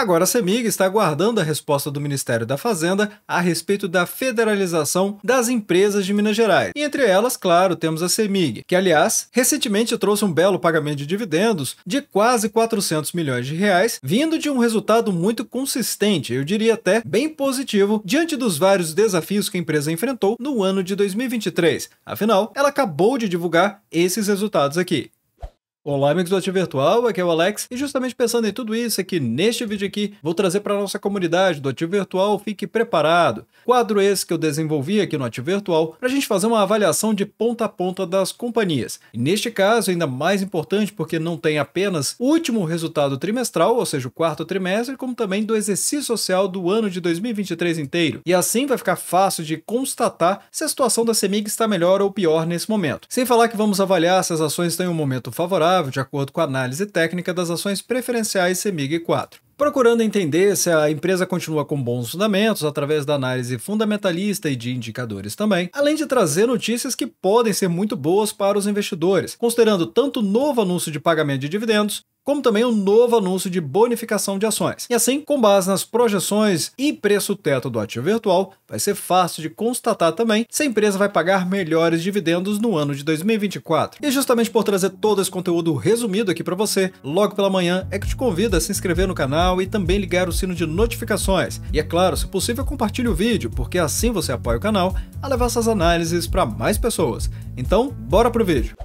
Agora a CEMIG está aguardando a resposta do Ministério da Fazenda a respeito da federalização das empresas de Minas Gerais. E entre elas, claro, temos a CEMIG, que aliás, recentemente trouxe um belo pagamento de dividendos de quase 400 milhões de reais, vindo de um resultado muito consistente, eu diria até bem positivo, diante dos vários desafios que a empresa enfrentou no ano de 2023. Afinal, ela acabou de divulgar esses resultados aqui. Olá, amigos do Ativo Virtual, aqui é o Alex, e justamente pensando em tudo isso é que neste vídeo aqui, vou trazer para a nossa comunidade do Ativo Virtual, fique preparado. Quadro esse que eu desenvolvi aqui no Ativo Virtual para a gente fazer uma avaliação de ponta a ponta das companhias. E neste caso, ainda mais importante porque não tem apenas o último resultado trimestral, ou seja, o quarto trimestre, como também do exercício social do ano de 2023 inteiro. E assim vai ficar fácil de constatar se a situação da Semig está melhor ou pior nesse momento. Sem falar que vamos avaliar se as ações estão em um momento favorável de acordo com a análise técnica das ações preferenciais CEMIG 4. Procurando entender se a empresa continua com bons fundamentos através da análise fundamentalista e de indicadores também, além de trazer notícias que podem ser muito boas para os investidores, considerando tanto o novo anúncio de pagamento de dividendos como também um novo anúncio de bonificação de ações. E assim, com base nas projeções e preço teto do ativo virtual, vai ser fácil de constatar também se a empresa vai pagar melhores dividendos no ano de 2024. E justamente por trazer todo esse conteúdo resumido aqui para você, logo pela manhã é que te convido a se inscrever no canal e também ligar o sino de notificações. E é claro, se possível, compartilhe o vídeo, porque assim você apoia o canal a levar essas análises para mais pessoas. Então, bora pro vídeo.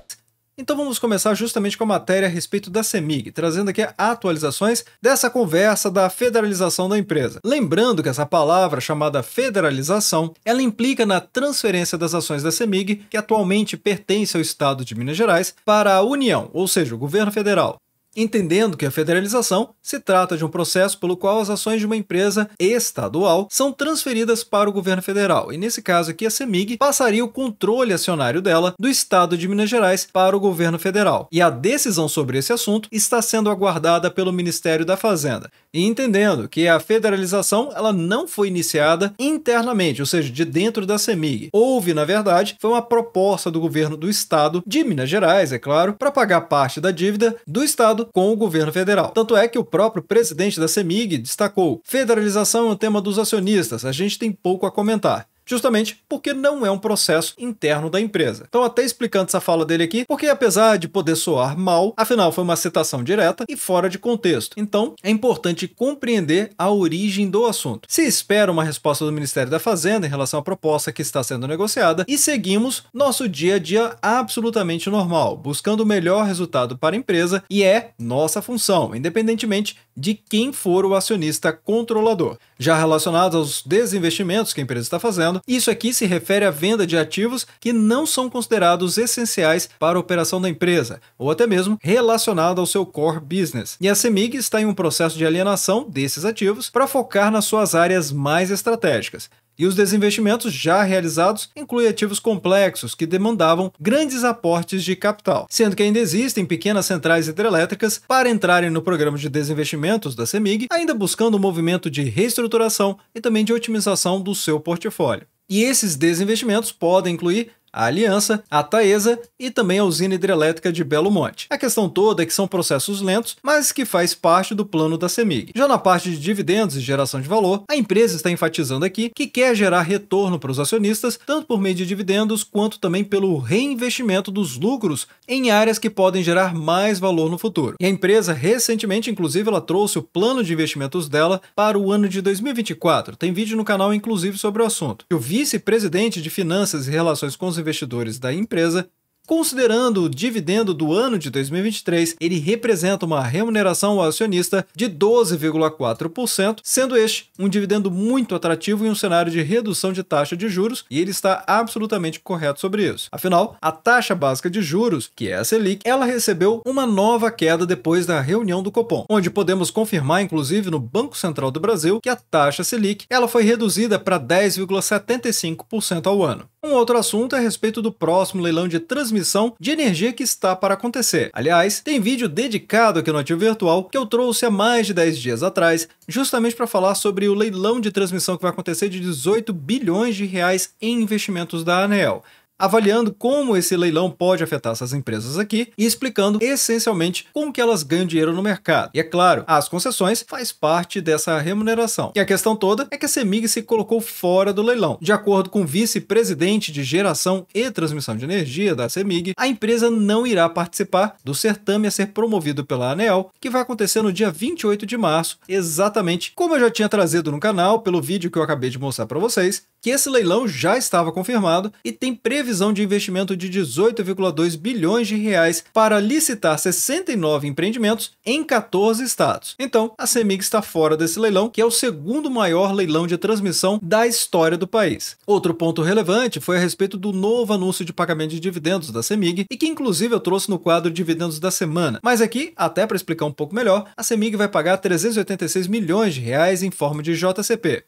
Então vamos começar justamente com a matéria a respeito da CEMIG, trazendo aqui atualizações dessa conversa da federalização da empresa. Lembrando que essa palavra chamada federalização, ela implica na transferência das ações da CEMIG, que atualmente pertence ao estado de Minas Gerais, para a União, ou seja, o governo federal entendendo que a federalização se trata de um processo pelo qual as ações de uma empresa estadual são transferidas para o governo federal, e nesse caso aqui a CEMIG passaria o controle acionário dela do estado de Minas Gerais para o governo federal. E a decisão sobre esse assunto está sendo aguardada pelo Ministério da Fazenda. E entendendo que a federalização ela não foi iniciada internamente, ou seja, de dentro da CEMIG. Houve, na verdade, foi uma proposta do governo do estado de Minas Gerais, é claro, para pagar parte da dívida do estado com o governo federal. Tanto é que o próprio presidente da CEMIG destacou: federalização é um tema dos acionistas, a gente tem pouco a comentar justamente porque não é um processo interno da empresa. Então, até explicando essa fala dele aqui, porque apesar de poder soar mal, afinal foi uma citação direta e fora de contexto. Então, é importante compreender a origem do assunto. Se espera uma resposta do Ministério da Fazenda em relação à proposta que está sendo negociada e seguimos nosso dia a dia absolutamente normal, buscando o melhor resultado para a empresa e é nossa função, independentemente de quem for o acionista controlador. Já relacionados aos desinvestimentos que a empresa está fazendo, isso aqui se refere à venda de ativos que não são considerados essenciais para a operação da empresa, ou até mesmo relacionado ao seu core business. E a CEMIG está em um processo de alienação desses ativos para focar nas suas áreas mais estratégicas. E os desinvestimentos já realizados incluem ativos complexos que demandavam grandes aportes de capital, sendo que ainda existem pequenas centrais hidrelétricas para entrarem no programa de desinvestimentos da CEMIG, ainda buscando o um movimento de reestruturação e também de otimização do seu portfólio. E esses desinvestimentos podem incluir a Aliança, a Taesa e também a usina hidrelétrica de Belo Monte. A questão toda é que são processos lentos, mas que faz parte do plano da CEMIG. Já na parte de dividendos e geração de valor, a empresa está enfatizando aqui que quer gerar retorno para os acionistas, tanto por meio de dividendos quanto também pelo reinvestimento dos lucros em áreas que podem gerar mais valor no futuro. E a empresa recentemente, inclusive, ela trouxe o plano de investimentos dela para o ano de 2024. Tem vídeo no canal, inclusive, sobre o assunto. O vice-presidente de Finanças e Relações com os investidores da empresa, Considerando o dividendo do ano de 2023, ele representa uma remuneração ao acionista de 12,4%, sendo este um dividendo muito atrativo em um cenário de redução de taxa de juros, e ele está absolutamente correto sobre isso. Afinal, a taxa básica de juros, que é a Selic, ela recebeu uma nova queda depois da reunião do Copom, onde podemos confirmar inclusive no Banco Central do Brasil que a taxa Selic, ela foi reduzida para 10,75% ao ano. Um outro assunto é a respeito do próximo leilão de transmissão de energia que está para acontecer. Aliás, tem vídeo dedicado aqui no Ativo Virtual que eu trouxe há mais de 10 dias atrás, justamente para falar sobre o leilão de transmissão que vai acontecer de 18 bilhões de reais em investimentos da Anel avaliando como esse leilão pode afetar essas empresas aqui e explicando essencialmente como que elas ganham dinheiro no mercado. E é claro, as concessões faz parte dessa remuneração. E a questão toda é que a Semig se colocou fora do leilão. De acordo com o vice-presidente de geração e transmissão de energia da Semig, a empresa não irá participar do certame a ser promovido pela ANEEL, que vai acontecer no dia 28 de março, exatamente como eu já tinha trazido no canal pelo vídeo que eu acabei de mostrar para vocês, que esse leilão já estava confirmado e tem previsão previsão de investimento de 18,2 bilhões de reais para licitar 69 empreendimentos em 14 estados. Então, a CEMIG está fora desse leilão, que é o segundo maior leilão de transmissão da história do país. Outro ponto relevante foi a respeito do novo anúncio de pagamento de dividendos da CEMIG, e que inclusive eu trouxe no quadro Dividendos da Semana. Mas aqui, até para explicar um pouco melhor, a CEMIG vai pagar 386 milhões de reais em forma de JCP.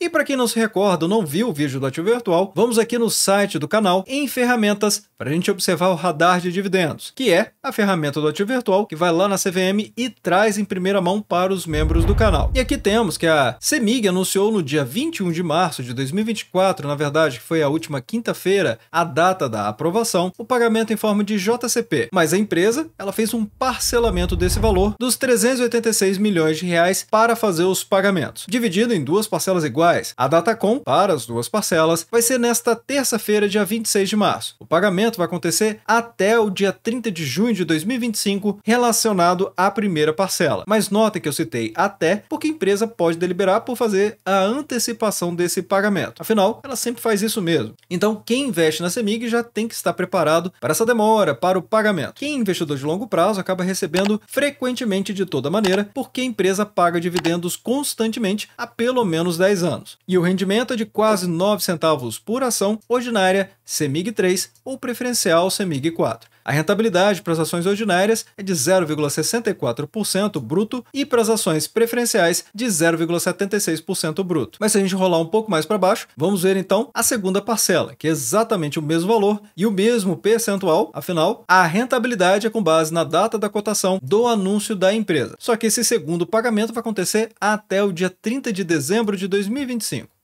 E para quem não se recorda ou não viu o vídeo do ativo virtual, vamos aqui no site do canal em ferramentas para a gente observar o radar de dividendos, que é a ferramenta do ativo virtual que vai lá na CVM e traz em primeira mão para os membros do canal. E aqui temos que a CEMIG anunciou no dia 21 de março de 2024, na verdade que foi a última quinta-feira, a data da aprovação, o pagamento em forma de JCP, mas a empresa ela fez um parcelamento desse valor dos 386 milhões de reais para fazer os pagamentos, dividido em duas parcelas iguais a data com para as duas parcelas vai ser nesta terça-feira, dia 26 de março. O pagamento vai acontecer até o dia 30 de junho de 2025, relacionado à primeira parcela. Mas notem que eu citei até, porque a empresa pode deliberar por fazer a antecipação desse pagamento. Afinal, ela sempre faz isso mesmo. Então, quem investe na Semig já tem que estar preparado para essa demora, para o pagamento. Quem é investidor de longo prazo acaba recebendo frequentemente de toda maneira, porque a empresa paga dividendos constantemente há pelo menos 10 anos anos. E o rendimento é de quase 9 centavos por ação, ordinária, CEMIG 3 ou preferencial CEMIG 4. A rentabilidade para as ações ordinárias é de 0,64% bruto e para as ações preferenciais de 0,76% bruto. Mas se a gente rolar um pouco mais para baixo, vamos ver então a segunda parcela, que é exatamente o mesmo valor e o mesmo percentual, afinal, a rentabilidade é com base na data da cotação do anúncio da empresa. Só que esse segundo pagamento vai acontecer até o dia 30 de dezembro de 2025.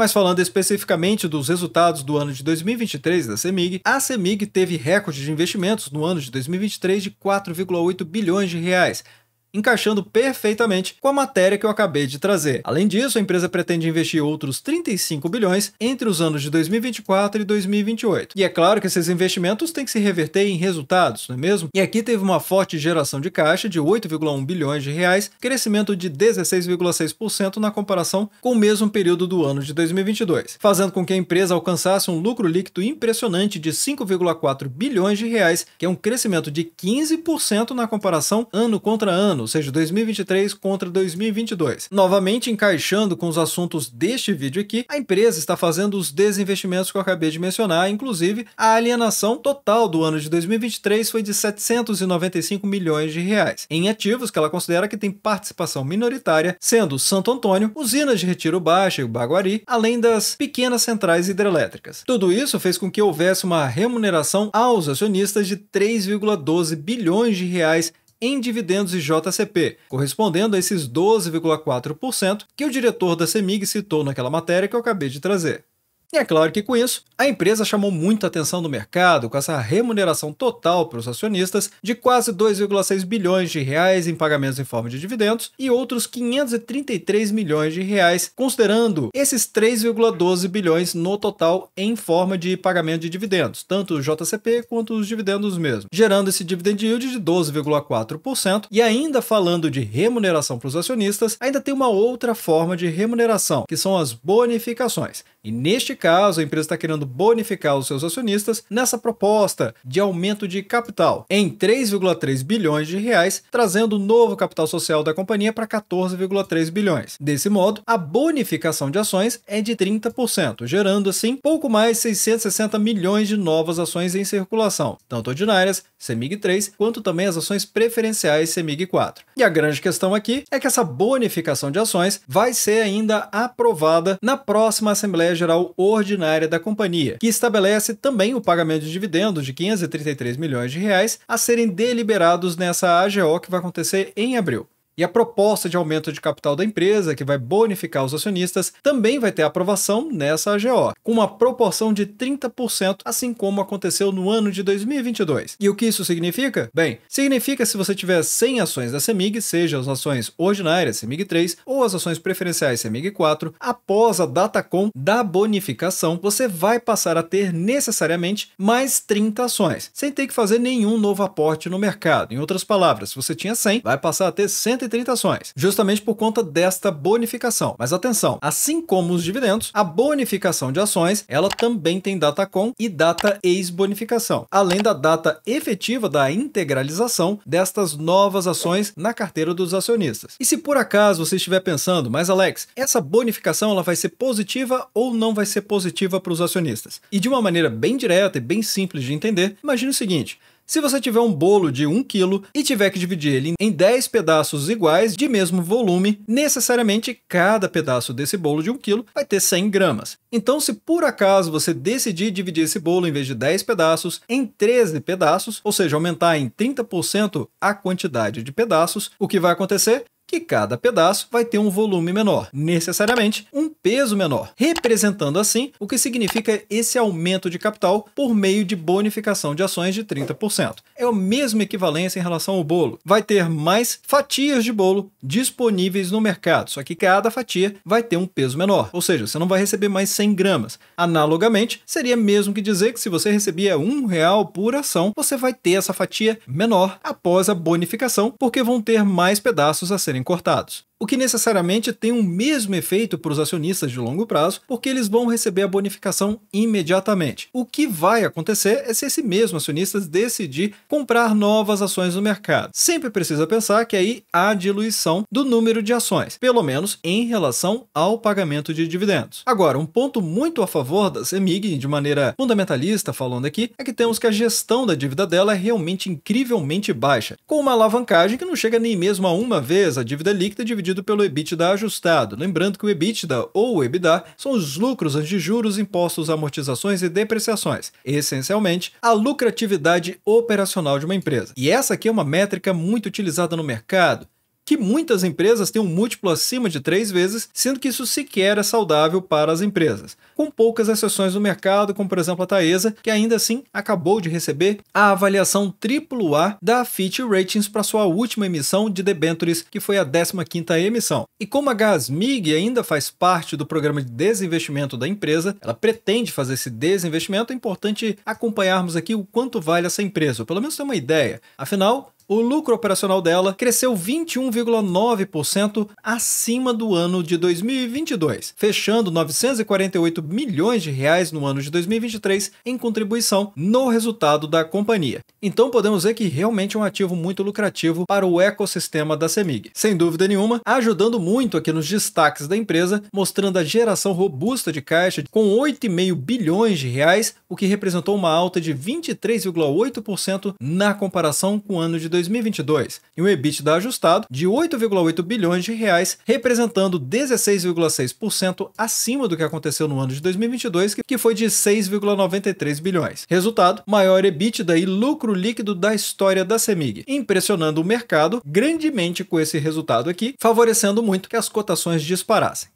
Mas falando especificamente dos resultados do ano de 2023 da CEMIG, a CEMIG teve recorde de investimentos no ano de 2023 de 4,8 bilhões de reais, encaixando perfeitamente com a matéria que eu acabei de trazer. Além disso, a empresa pretende investir outros 35 bilhões entre os anos de 2024 e 2028. E é claro que esses investimentos têm que se reverter em resultados, não é mesmo? E aqui teve uma forte geração de caixa de 8,1 bilhões de reais, crescimento de 16,6% na comparação com o mesmo período do ano de 2022, fazendo com que a empresa alcançasse um lucro líquido impressionante de 5,4 bilhões de reais, que é um crescimento de 15% na comparação ano contra ano ano, ou seja, 2023 contra 2022. Novamente encaixando com os assuntos deste vídeo aqui, a empresa está fazendo os desinvestimentos que eu acabei de mencionar, inclusive a alienação total do ano de 2023 foi de 795 milhões de reais em ativos que ela considera que tem participação minoritária, sendo Santo Antônio, usinas de Retiro Baixa e Baguari, além das pequenas centrais hidrelétricas. Tudo isso fez com que houvesse uma remuneração aos acionistas de 3,12 bilhões de reais em dividendos e JCP, correspondendo a esses 12,4% que o diretor da CEMIG citou naquela matéria que eu acabei de trazer. E é claro que com isso, a empresa chamou muita atenção do mercado com essa remuneração total para os acionistas de quase 2,6 bilhões de reais em pagamentos em forma de dividendos e outros 533 milhões de reais, considerando esses 3,12 bilhões no total em forma de pagamento de dividendos, tanto o JCP quanto os dividendos mesmo, gerando esse dividend yield de 12,4% e ainda falando de remuneração para os acionistas, ainda tem uma outra forma de remuneração, que são as bonificações. E neste caso a empresa está querendo bonificar os seus acionistas nessa proposta de aumento de capital em 3,3 bilhões de reais, trazendo o novo capital social da companhia para 14,3 bilhões. Desse modo, a bonificação de ações é de 30%, gerando assim pouco mais 660 milhões de novas ações em circulação, tanto ordinárias, CEMIG 3, quanto também as ações preferenciais CEMIG 4. E a grande questão aqui é que essa bonificação de ações vai ser ainda aprovada na próxima Assembleia Geral ordinária da companhia, que estabelece também o pagamento de dividendos de 533 milhões de reais a serem deliberados nessa AGO que vai acontecer em abril. E a proposta de aumento de capital da empresa, que vai bonificar os acionistas, também vai ter aprovação nessa AGO, com uma proporção de 30%, assim como aconteceu no ano de 2022. E o que isso significa? Bem, significa se você tiver 100 ações da CEMIG, seja as ações ordinárias CEMIG 3 ou as ações preferenciais CEMIG 4, após a com da bonificação, você vai passar a ter necessariamente mais 30 ações, sem ter que fazer nenhum novo aporte no mercado. Em outras palavras, se você tinha 100, vai passar a ter 100 130 ações, justamente por conta desta bonificação. Mas atenção, assim como os dividendos, a bonificação de ações, ela também tem data com e data ex-bonificação, além da data efetiva da integralização destas novas ações na carteira dos acionistas. E se por acaso você estiver pensando, mas Alex, essa bonificação ela vai ser positiva ou não vai ser positiva para os acionistas? E de uma maneira bem direta e bem simples de entender, imagine o seguinte: se você tiver um bolo de 1 kg e tiver que dividir ele em 10 pedaços iguais de mesmo volume, necessariamente cada pedaço desse bolo de 1 kg vai ter 100 gramas. Então, se por acaso você decidir dividir esse bolo em vez de 10 pedaços em 13 pedaços, ou seja, aumentar em 30% a quantidade de pedaços, o que vai acontecer? que cada pedaço vai ter um volume menor, necessariamente um peso menor, representando assim o que significa esse aumento de capital por meio de bonificação de ações de 30%. É a mesma equivalência em relação ao bolo. Vai ter mais fatias de bolo disponíveis no mercado, só que cada fatia vai ter um peso menor, ou seja, você não vai receber mais 100 gramas. Analogamente, seria mesmo que dizer que se você recebia um real por ação, você vai ter essa fatia menor após a bonificação, porque vão ter mais pedaços a serem serem cortados o que necessariamente tem o mesmo efeito para os acionistas de longo prazo, porque eles vão receber a bonificação imediatamente. O que vai acontecer é se esse mesmo acionista decidir comprar novas ações no mercado. Sempre precisa pensar que aí há diluição do número de ações, pelo menos em relação ao pagamento de dividendos. Agora, um ponto muito a favor da CEMIG, de maneira fundamentalista falando aqui, é que temos que a gestão da dívida dela é realmente incrivelmente baixa, com uma alavancagem que não chega nem mesmo a uma vez a dívida líquida dividida dividido pelo EBITDA ajustado. Lembrando que o EBITDA ou EBITDA são os lucros antes de juros, impostos, amortizações e depreciações, essencialmente a lucratividade operacional de uma empresa. E essa aqui é uma métrica muito utilizada no mercado que muitas empresas têm um múltiplo acima de três vezes, sendo que isso sequer é saudável para as empresas. Com poucas exceções no mercado, como por exemplo a Taesa, que ainda assim acabou de receber a avaliação AAA da Fitch Ratings para sua última emissão de debentures, que foi a 15ª emissão. E como a Gasmig ainda faz parte do programa de desinvestimento da empresa, ela pretende fazer esse desinvestimento, é importante acompanharmos aqui o quanto vale essa empresa, ou pelo menos ter uma ideia. Afinal, o lucro operacional dela cresceu 21,9% acima do ano de 2022, fechando 948 milhões de reais no ano de 2023 em contribuição no resultado da companhia. Então podemos ver que realmente é um ativo muito lucrativo para o ecossistema da Semig. Sem dúvida nenhuma, ajudando muito aqui nos destaques da empresa, mostrando a geração robusta de caixa com 8,5 bilhões de reais, o que representou uma alta de 23,8% na comparação com o ano de 2022. 2022 e um EBITDA ajustado de 8,8 bilhões de reais, representando 16,6% acima do que aconteceu no ano de 2022, que foi de 6,93 bilhões. Resultado, maior EBITDA e lucro líquido da história da Semig, impressionando o mercado grandemente com esse resultado aqui, favorecendo muito que as cotações disparassem.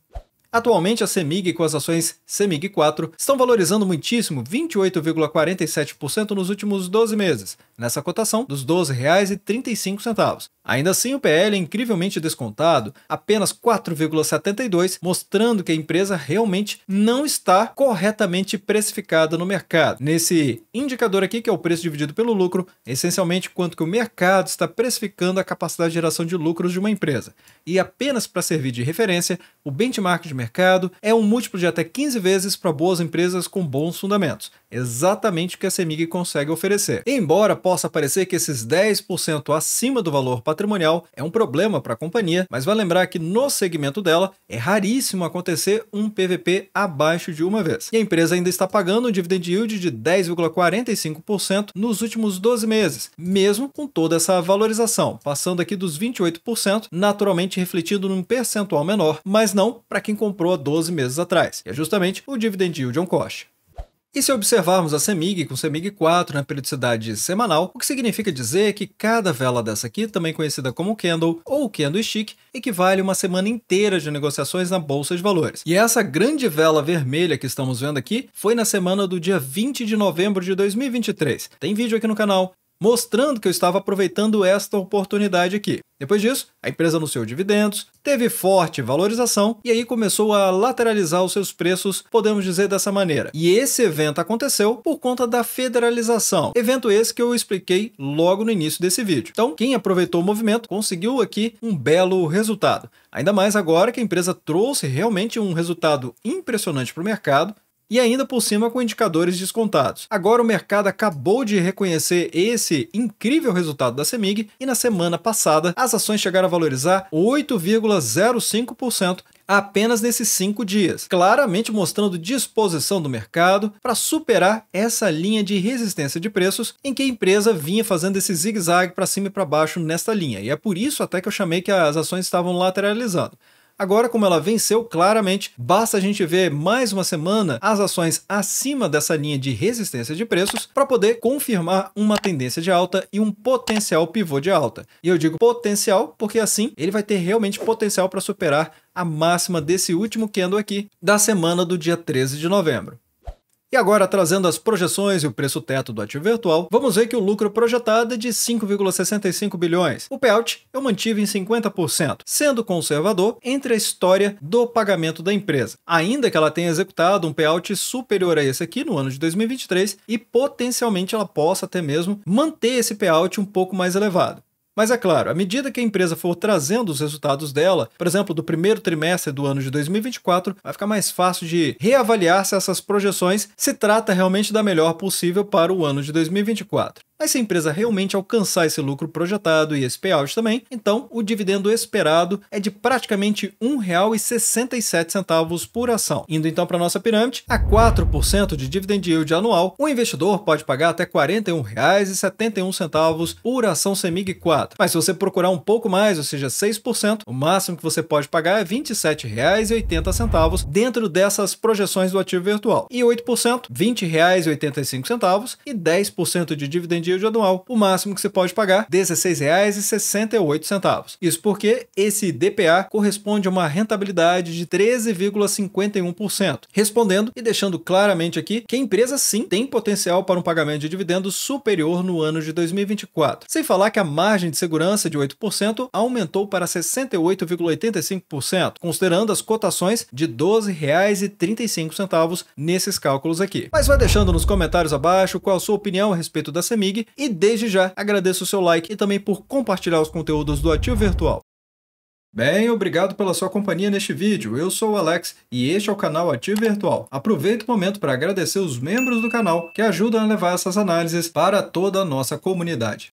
Atualmente, a CEMIG com as ações CEMIG 4 estão valorizando muitíssimo 28,47% nos últimos 12 meses, nessa cotação dos R$ 12,35. Ainda assim, o PL é incrivelmente descontado, apenas 4,72, mostrando que a empresa realmente não está corretamente precificada no mercado. Nesse indicador aqui, que é o preço dividido pelo lucro, é essencialmente quanto que o mercado está precificando a capacidade de geração de lucros de uma empresa. E apenas para servir de referência, o benchmark de mercado mercado, é um múltiplo de até 15 vezes para boas empresas com bons fundamentos exatamente o que a CEMIG consegue oferecer. Embora possa parecer que esses 10% acima do valor patrimonial é um problema para a companhia, mas vai lembrar que no segmento dela é raríssimo acontecer um PVP abaixo de uma vez. E a empresa ainda está pagando um dividend yield de 10,45% nos últimos 12 meses, mesmo com toda essa valorização, passando aqui dos 28%, naturalmente refletido num percentual menor, mas não para quem comprou há 12 meses atrás, que é justamente o dividend yield on cost. E se observarmos a CEMIG com CEMIG 4 na periodicidade semanal, o que significa dizer que cada vela dessa aqui, também conhecida como candle ou candlestick, equivale a uma semana inteira de negociações na bolsa de valores. E essa grande vela vermelha que estamos vendo aqui foi na semana do dia 20 de novembro de 2023. Tem vídeo aqui no canal, mostrando que eu estava aproveitando esta oportunidade aqui. Depois disso, a empresa anunciou dividendos, teve forte valorização e aí começou a lateralizar os seus preços, podemos dizer dessa maneira. E esse evento aconteceu por conta da federalização, evento esse que eu expliquei logo no início desse vídeo. Então, quem aproveitou o movimento conseguiu aqui um belo resultado. Ainda mais agora que a empresa trouxe realmente um resultado impressionante para o mercado, e ainda por cima com indicadores descontados. Agora o mercado acabou de reconhecer esse incrível resultado da CEMIG e na semana passada as ações chegaram a valorizar 8,05% apenas nesses cinco dias, claramente mostrando disposição do mercado para superar essa linha de resistência de preços em que a empresa vinha fazendo esse zigue-zague para cima e para baixo nesta linha. E é por isso até que eu chamei que as ações estavam lateralizando. Agora, como ela venceu claramente, basta a gente ver mais uma semana as ações acima dessa linha de resistência de preços para poder confirmar uma tendência de alta e um potencial pivô de alta. E eu digo potencial porque assim ele vai ter realmente potencial para superar a máxima desse último candle aqui da semana do dia 13 de novembro. E agora, trazendo as projeções e o preço teto do ativo virtual, vamos ver que o lucro projetado é de 5,65 bilhões. O payout eu mantive em 50%, sendo conservador entre a história do pagamento da empresa, ainda que ela tenha executado um payout superior a esse aqui no ano de 2023 e potencialmente ela possa até mesmo manter esse payout um pouco mais elevado. Mas é claro, à medida que a empresa for trazendo os resultados dela, por exemplo, do primeiro trimestre do ano de 2024, vai ficar mais fácil de reavaliar se essas projeções se trata realmente da melhor possível para o ano de 2024. Mas se a empresa realmente alcançar esse lucro projetado e esse payout também, então o dividendo esperado é de praticamente R$ 1,67 por ação. Indo então para nossa pirâmide, a 4% de dividend yield anual, o investidor pode pagar até R$ 41,71 por ação CEMIG 4. Mas se você procurar um pouco mais, ou seja, 6%, o máximo que você pode pagar é R$ 27,80 dentro dessas projeções do ativo virtual. E 8%, R$ 20,85 e 10% de dividend de anual, o máximo que você pode pagar R$ 16,68. Isso porque esse DPA corresponde a uma rentabilidade de 13,51%, respondendo e deixando claramente aqui que a empresa sim tem potencial para um pagamento de dividendos superior no ano de 2024. Sem falar que a margem de segurança de 8% aumentou para 68,85%, considerando as cotações de R$ 12,35 nesses cálculos aqui. Mas vai deixando nos comentários abaixo qual a sua opinião a respeito da CEMIG League. E desde já agradeço o seu like e também por compartilhar os conteúdos do Ativo Virtual. Bem, obrigado pela sua companhia neste vídeo. Eu sou o Alex e este é o canal Ativo Virtual. Aproveito o momento para agradecer os membros do canal que ajudam a levar essas análises para toda a nossa comunidade.